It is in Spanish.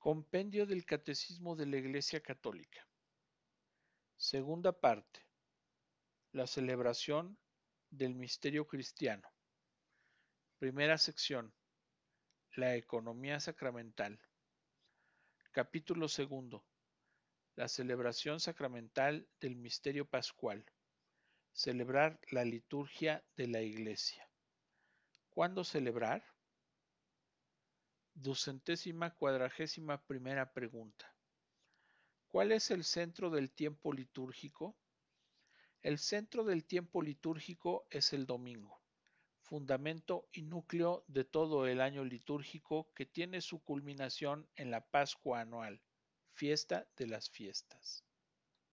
Compendio del Catecismo de la Iglesia Católica. Segunda parte. La celebración del misterio cristiano. Primera sección. La economía sacramental. Capítulo segundo. La celebración sacramental del misterio pascual. Celebrar la liturgia de la Iglesia. ¿Cuándo celebrar? Ducentésima cuadragésima primera pregunta. ¿Cuál es el centro del tiempo litúrgico? El centro del tiempo litúrgico es el domingo, fundamento y núcleo de todo el año litúrgico que tiene su culminación en la Pascua anual, fiesta de las fiestas.